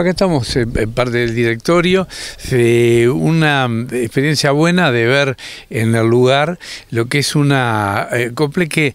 Acá estamos eh, en parte del directorio, una experiencia buena de ver en el lugar lo que es una eh, compleja que,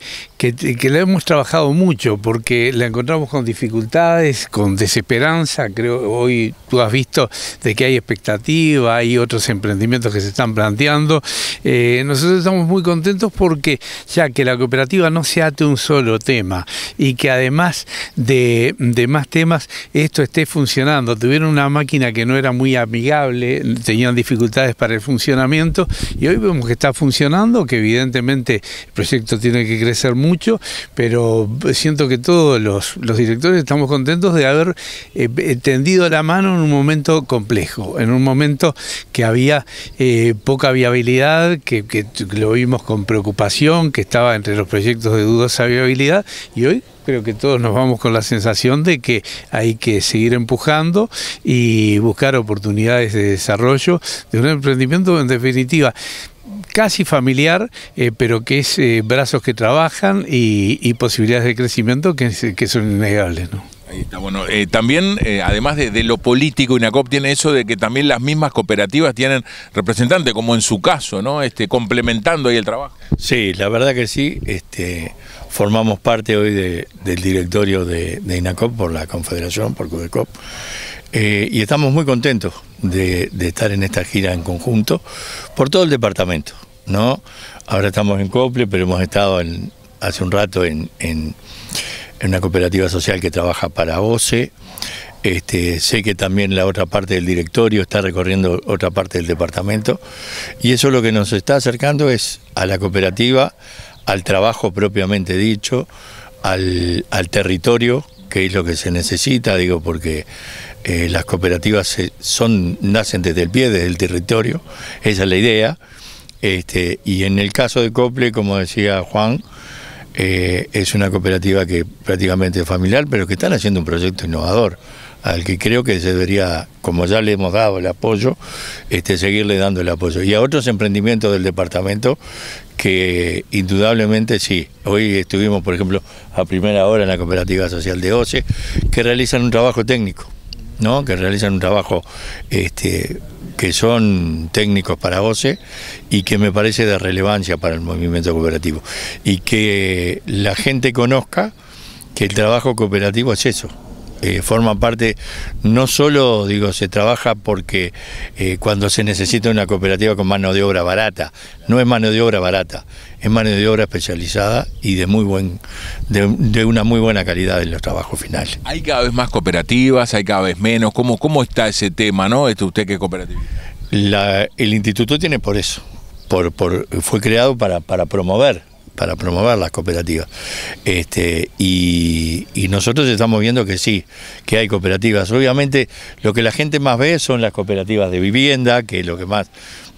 que, la hemos trabajado mucho porque la encontramos con dificultades, con desesperanza, creo hoy tú has visto de que hay expectativa, hay otros emprendimientos que se están planteando. Eh, nosotros estamos muy contentos porque ya que la cooperativa no se ate un solo tema y que además de, de más temas esto esté funcionando Tuvieron una máquina que no era muy amigable, tenían dificultades para el funcionamiento y hoy vemos que está funcionando, que evidentemente el proyecto tiene que crecer mucho, pero siento que todos los, directores estamos contentos de haber eh, eh, tendido la mano en un momento complejo, en un momento que había eh, poca viabilidad, que, que lo vimos con preocupación, que estaba entre los proyectos de dudosa viabilidad y hoy creo que todos nos vamos con la sensación de que hay que seguir empujando y buscar oportunidades de desarrollo de un emprendimiento en definitiva casi familiar, eh, pero que es eh, brazos que trabajan y, posibilidades de crecimiento que, que son innegables. ¿no? bueno, eh, también, eh, además de, lo político, INACOP tiene eso de que también las mismas cooperativas tienen representantes, como en su caso, ¿no? Este, complementando ahí el trabajo. Sí, la verdad que sí, este, formamos parte hoy del directorio de, INACOP por la Confederación, por CUDECOP, eh, y estamos muy contentos de, estar en esta gira en conjunto por todo el departamento, ¿no? Ahora estamos en Cople, pero hemos estado hace un rato en, en una cooperativa social que trabaja para OCE. Este, sé que también la otra parte del directorio está recorriendo otra parte del departamento y eso lo que nos está acercando es a la cooperativa, al trabajo propiamente dicho, al, territorio, que es lo que se necesita, digo, porque eh, las cooperativas son, nacen desde el pie, desde el territorio, esa es la idea. Este, y en el caso de Cople, como decía Juan, eh, es una cooperativa que prácticamente es familiar, pero que están haciendo un proyecto innovador al que creo que se debería, como ya le hemos dado el apoyo, este, seguirle dando el apoyo. Y a otros emprendimientos del departamento que indudablemente sí. Hoy estuvimos, por ejemplo, a primera hora en la cooperativa social de OCE, que realizan un trabajo técnico. ¿no? que realizan un trabajo este, que son técnicos para OCE y que me parece de relevancia para el movimiento cooperativo. Y que la gente conozca que el trabajo cooperativo es eso, eh, forma parte, no solo, digo, se trabaja porque eh, cuando se necesita una cooperativa con mano de obra barata, no es mano de obra barata, es mano de obra especializada y de muy buen, de, una muy buena calidad en los trabajos finales. Hay cada vez más cooperativas, hay cada vez menos, ¿cómo, cómo está ese tema, no? esto ¿Usted qué cooperativa? La, el instituto tiene por eso, por, por, fue creado para, para promover para promover las cooperativas. Este, y, nosotros estamos viendo que sí, que hay cooperativas. Obviamente lo que la gente más ve son las cooperativas de vivienda, que es lo que más,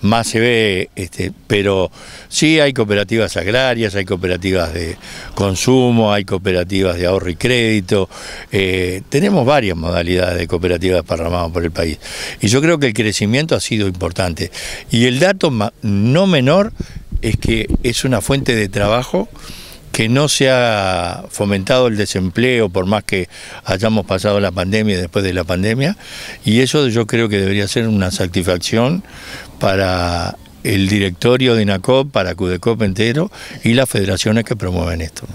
más se ve, este, pero sí hay cooperativas agrarias, hay cooperativas de consumo, hay cooperativas de ahorro y crédito. Eh, tenemos varias modalidades de cooperativas desparramadas por el país. Y yo creo que el crecimiento ha sido importante. Y el dato no menor es que es una fuente de trabajo que no se ha fomentado el desempleo por más que hayamos pasado la pandemia después de la pandemia y eso yo creo que debería ser una satisfacción para el directorio de INACOP, para CUDECOP entero y las federaciones que promueven esto.